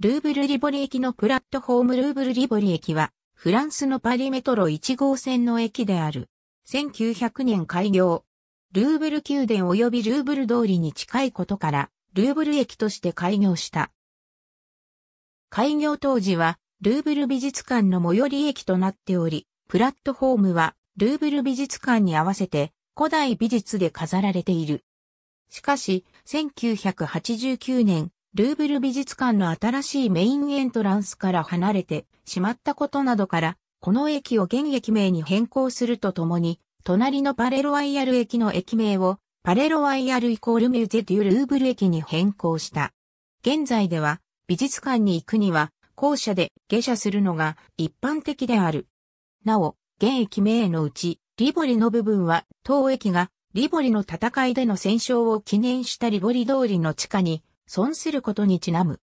ルーブルリボリ駅のプラットフォームルーブルリボリ駅は、フランスのパリメトロ1号線の駅である。1900年開業。ルーブル宮殿及びルーブル通りに近いことから、ルーブル駅として開業した。開業当時は、ルーブル美術館の最寄り駅となっており、プラットフォームは、ルーブル美術館に合わせて、古代美術で飾られている。しかし、1989年、ルーブル美術館の新しいメインエントランスから離れてしまったことなどから、この駅を現駅名に変更するとともに、隣のパレロワイヤル駅の駅名を、パレロワイヤルイコールミューゼデュルーブル駅に変更した。現在では、美術館に行くには、校舎で下車するのが一般的である。なお、現駅名のうち、リボリの部分は、当駅が、リボリの戦いでの戦勝を記念したリボリ通りの地下に損することにちなむ。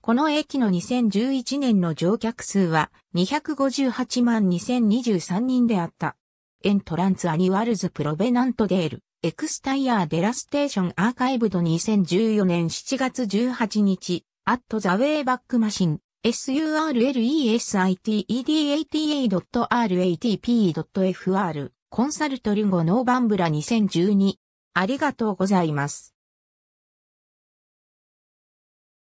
この駅の2011年の乗客数は258万2023人であった。エントランツアニワルズプロベナントデール、エクスタイアーデラステーションアーカイブド2014年7月18日、アットザウェイバックマシン、surlesitedata.ratp.fr コンサルトルゴノーバンブラ2012。ありがとうございます。